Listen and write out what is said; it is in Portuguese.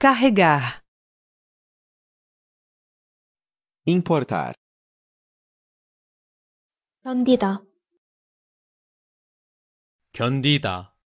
carregar, importar, candida, candida.